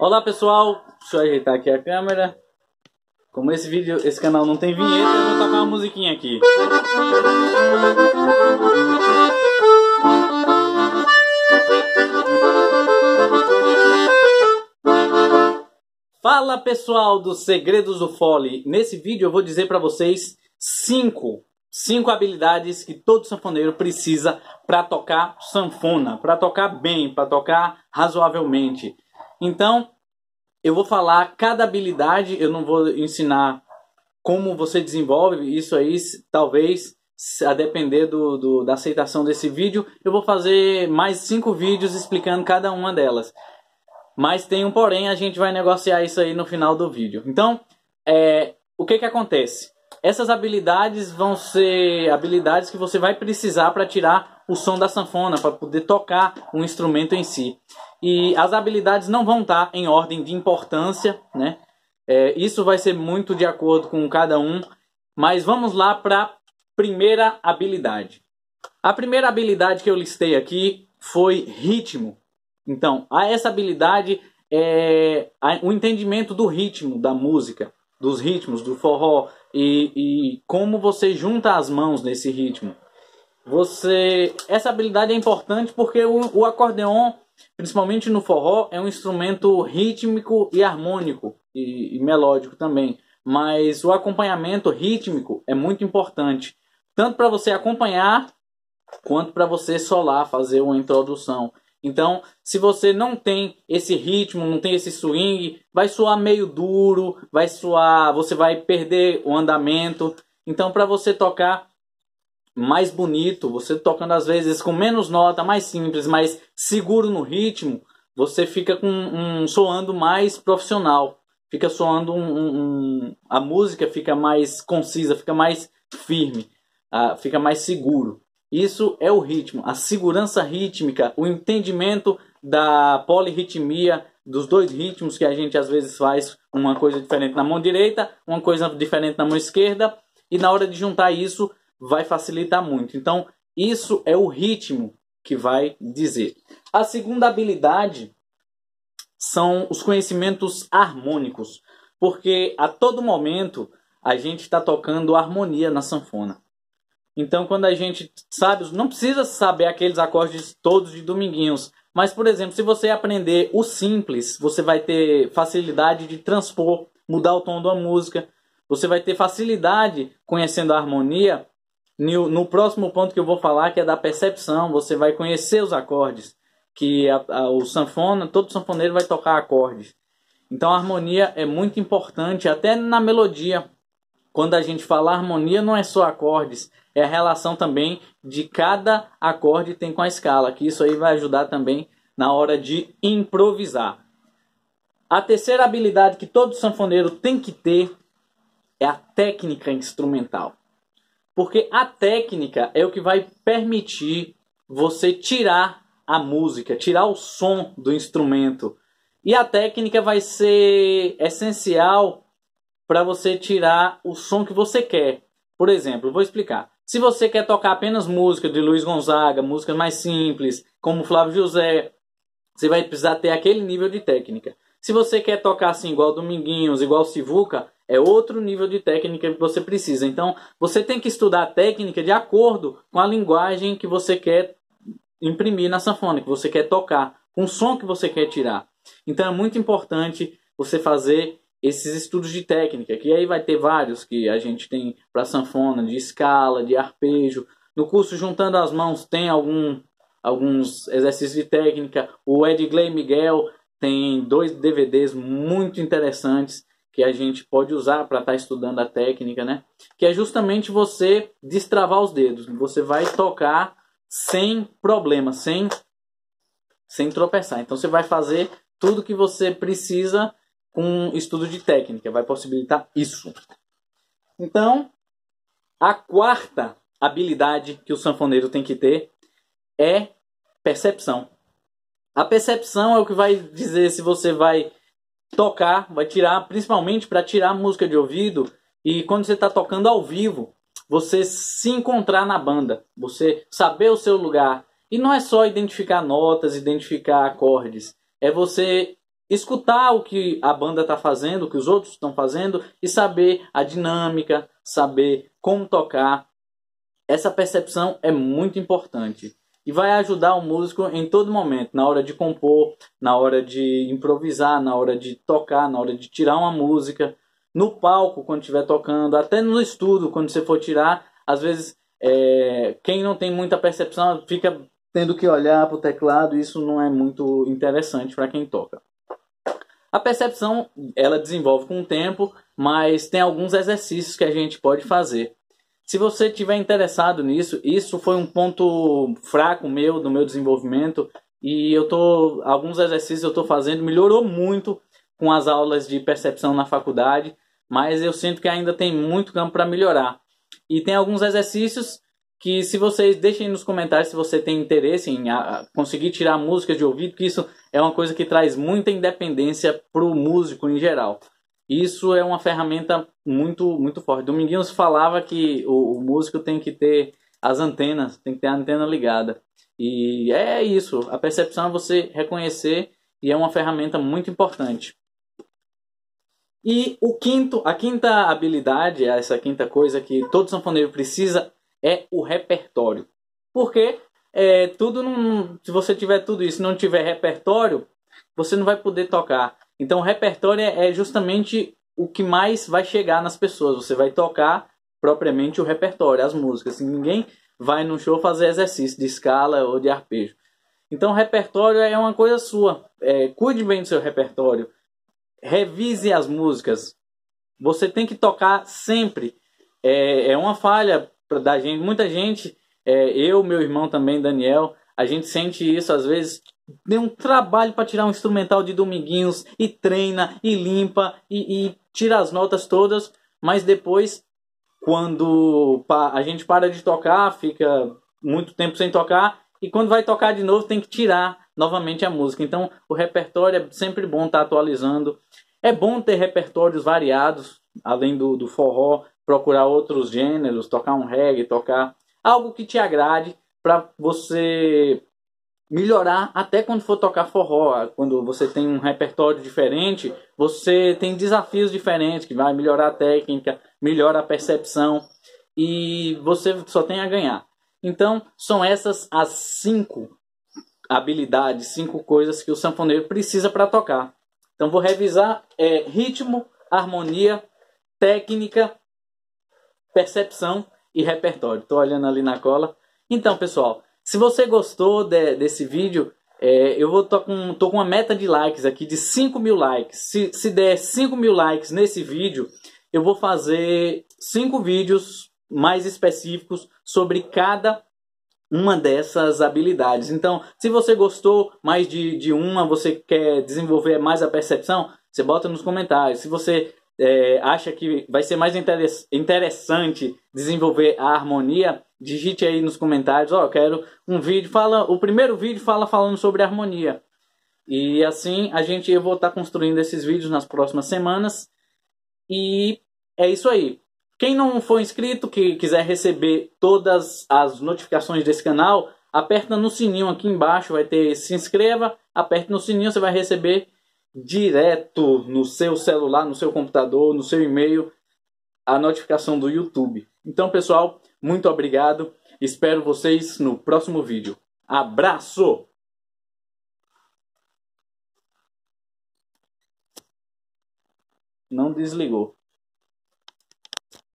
Olá pessoal, deixa eu ajeitar aqui a câmera. Como esse vídeo, esse canal não tem vinheta, eu vou tocar uma musiquinha aqui. Fala pessoal dos Segredos do Fole. Nesse vídeo eu vou dizer para vocês cinco, cinco habilidades que todo sanfoneiro precisa para tocar sanfona, para tocar bem, para tocar razoavelmente. Então, eu vou falar cada habilidade, eu não vou ensinar como você desenvolve isso aí, talvez a depender do, do, da aceitação desse vídeo, eu vou fazer mais cinco vídeos explicando cada uma delas. Mas tem um porém, a gente vai negociar isso aí no final do vídeo. Então, é, o que que acontece? Essas habilidades vão ser habilidades que você vai precisar para tirar o som da sanfona, para poder tocar o instrumento em si e as habilidades não vão estar tá em ordem de importância, né? É, isso vai ser muito de acordo com cada um, mas vamos lá para a primeira habilidade. A primeira habilidade que eu listei aqui foi ritmo. Então, essa habilidade é o entendimento do ritmo da música, dos ritmos, do forró e, e como você junta as mãos nesse ritmo. Você, essa habilidade é importante porque o, o acordeon Principalmente no forró, é um instrumento rítmico e harmônico e, e melódico também. Mas o acompanhamento rítmico é muito importante, tanto para você acompanhar quanto para você solar, fazer uma introdução. Então, se você não tem esse ritmo, não tem esse swing, vai soar meio duro, vai soar, você vai perder o andamento. Então, para você tocar mais bonito, você tocando às vezes com menos nota, mais simples, mais seguro no ritmo, você fica com um soando mais profissional, fica soando um, um, um a música fica mais concisa, fica mais firme, uh, fica mais seguro. Isso é o ritmo, a segurança rítmica, o entendimento da polirritmia dos dois ritmos que a gente às vezes faz uma coisa diferente na mão direita, uma coisa diferente na mão esquerda, e na hora de juntar isso vai facilitar muito. Então, isso é o ritmo que vai dizer. A segunda habilidade são os conhecimentos harmônicos, porque a todo momento a gente está tocando harmonia na sanfona. Então, quando a gente sabe, não precisa saber aqueles acordes todos de dominguinhos, mas, por exemplo, se você aprender o simples, você vai ter facilidade de transpor, mudar o tom de uma música, você vai ter facilidade, conhecendo a harmonia, no próximo ponto que eu vou falar, que é da percepção, você vai conhecer os acordes, que a, a, o sanfona, todo sanfoneiro vai tocar acordes. Então a harmonia é muito importante, até na melodia. Quando a gente fala harmonia, não é só acordes, é a relação também de cada acorde tem com a escala, que isso aí vai ajudar também na hora de improvisar. A terceira habilidade que todo sanfoneiro tem que ter é a técnica instrumental. Porque a técnica é o que vai permitir você tirar a música, tirar o som do instrumento. E a técnica vai ser essencial para você tirar o som que você quer. Por exemplo, vou explicar. Se você quer tocar apenas música de Luiz Gonzaga, músicas mais simples, como Flávio José, você vai precisar ter aquele nível de técnica. Se você quer tocar assim igual Dominguinhos, igual Sivuca, é outro nível de técnica que você precisa. Então, você tem que estudar a técnica de acordo com a linguagem que você quer imprimir na sanfona, que você quer tocar, com o som que você quer tirar. Então, é muito importante você fazer esses estudos de técnica, que aí vai ter vários que a gente tem para sanfona, de escala, de arpejo. No curso Juntando as Mãos tem algum, alguns exercícios de técnica. O Edgley Miguel tem dois DVDs muito interessantes que a gente pode usar para estar tá estudando a técnica, né? Que é justamente você destravar os dedos. Você vai tocar sem problema, sem sem tropeçar. Então você vai fazer tudo que você precisa com estudo de técnica, vai possibilitar isso. Então, a quarta habilidade que o sanfoneiro tem que ter é percepção. A percepção é o que vai dizer se você vai tocar, vai tirar, principalmente para tirar música de ouvido e quando você está tocando ao vivo, você se encontrar na banda, você saber o seu lugar. E não é só identificar notas, identificar acordes, é você escutar o que a banda está fazendo, o que os outros estão fazendo e saber a dinâmica, saber como tocar. Essa percepção é muito importante e vai ajudar o músico em todo momento, na hora de compor, na hora de improvisar, na hora de tocar, na hora de tirar uma música, no palco quando estiver tocando, até no estudo quando você for tirar, às vezes é, quem não tem muita percepção fica tendo que olhar para o teclado, isso não é muito interessante para quem toca. A percepção ela desenvolve com o tempo, mas tem alguns exercícios que a gente pode fazer. Se você tiver interessado nisso, isso foi um ponto fraco meu, do meu desenvolvimento, e eu tô alguns exercícios eu tô fazendo, melhorou muito com as aulas de percepção na faculdade, mas eu sinto que ainda tem muito campo para melhorar. E tem alguns exercícios que se vocês deixem nos comentários se você tem interesse em conseguir tirar música de ouvido, que isso é uma coisa que traz muita independência para o músico em geral. Isso é uma ferramenta muito, muito forte. Dominguinhos falava que o, o músico tem que ter as antenas, tem que ter a antena ligada. E é isso, a percepção é você reconhecer e é uma ferramenta muito importante. E o quinto, a quinta habilidade, essa quinta coisa que todo sanfoneiro precisa é o repertório. Porque é, tudo não, se você tiver tudo isso, não tiver repertório, você não vai poder tocar. Então, o repertório é, é justamente o que mais vai chegar nas pessoas. Você vai tocar propriamente o repertório, as músicas. Assim, ninguém vai no show fazer exercício de escala ou de arpejo. Então, o repertório é uma coisa sua. É, cuide bem do seu repertório. Revise as músicas. Você tem que tocar sempre. É, é uma falha da gente. Muita gente, é, eu, meu irmão também, Daniel, a gente sente isso às vezes deu um trabalho para tirar um instrumental de Dominguinhos e treina e limpa e, e tira as notas todas, mas depois quando a gente para de tocar, fica muito tempo sem tocar e quando vai tocar de novo tem que tirar novamente a música. Então o repertório é sempre bom estar tá atualizando. É bom ter repertórios variados, além do, do forró, procurar outros gêneros, tocar um reggae, tocar algo que te agrade para você melhorar até quando for tocar forró. Quando você tem um repertório diferente, você tem desafios diferentes, que vai melhorar a técnica, melhora a percepção e você só tem a ganhar. Então, são essas as cinco habilidades, cinco coisas que o sanfoneiro precisa para tocar. Então, vou revisar: é, ritmo, harmonia, técnica, percepção e repertório. Estou olhando ali na cola. Então, pessoal, se você gostou de, desse vídeo, é, eu vou tô com, tô com uma meta de likes aqui de 5 mil likes. Se, se der 5 mil likes nesse vídeo, eu vou fazer 5 vídeos mais específicos sobre cada uma dessas habilidades. Então, se você gostou mais de, de uma, você quer desenvolver mais a percepção, você bota nos comentários. Se você é, acha que vai ser mais interessante desenvolver a harmonia, digite aí nos comentários, ó, oh, quero um vídeo, fala, o primeiro vídeo fala falando sobre harmonia. E assim a gente eu vou estar tá construindo esses vídeos nas próximas semanas. E é isso aí. Quem não for inscrito, que quiser receber todas as notificações desse canal, aperta no sininho aqui embaixo, vai ter se inscreva, aperta no sininho, você vai receber direto no seu celular, no seu computador, no seu e-mail, a notificação do YouTube. Então, pessoal, muito obrigado. Espero vocês no próximo vídeo. Abraço! Não desligou.